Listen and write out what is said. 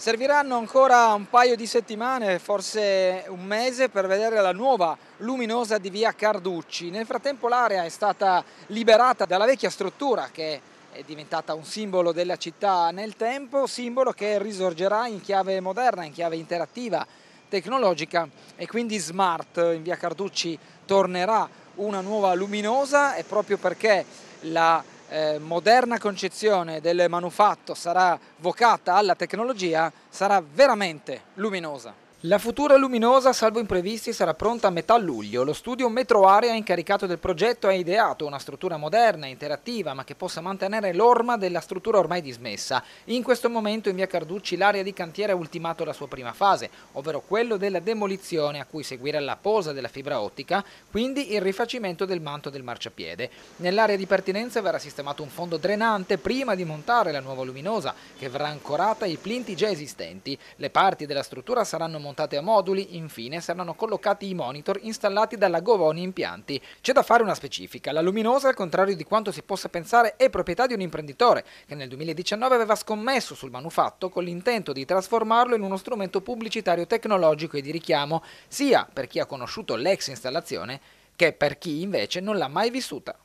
Serviranno ancora un paio di settimane, forse un mese, per vedere la nuova luminosa di via Carducci. Nel frattempo l'area è stata liberata dalla vecchia struttura che è diventata un simbolo della città nel tempo, simbolo che risorgerà in chiave moderna, in chiave interattiva, tecnologica e quindi smart. In via Carducci tornerà una nuova luminosa e proprio perché la eh, moderna concezione del manufatto sarà vocata alla tecnologia sarà veramente luminosa. La futura luminosa, salvo imprevisti, sarà pronta a metà luglio. Lo studio Metro Area incaricato del progetto ha ideato una struttura moderna, interattiva, ma che possa mantenere l'orma della struttura ormai dismessa. In questo momento in via Carducci l'area di cantiere ha ultimato la sua prima fase, ovvero quello della demolizione a cui seguirà la posa della fibra ottica, quindi il rifacimento del manto del marciapiede. Nell'area di pertinenza verrà sistemato un fondo drenante prima di montare la nuova luminosa, che verrà ancorata ai plinti già esistenti. Le parti della struttura saranno montate montate a moduli, infine saranno collocati i monitor installati dalla Govoni Impianti. C'è da fare una specifica, la luminosa al contrario di quanto si possa pensare è proprietà di un imprenditore che nel 2019 aveva scommesso sul manufatto con l'intento di trasformarlo in uno strumento pubblicitario tecnologico e di richiamo, sia per chi ha conosciuto l'ex installazione che per chi invece non l'ha mai vissuta.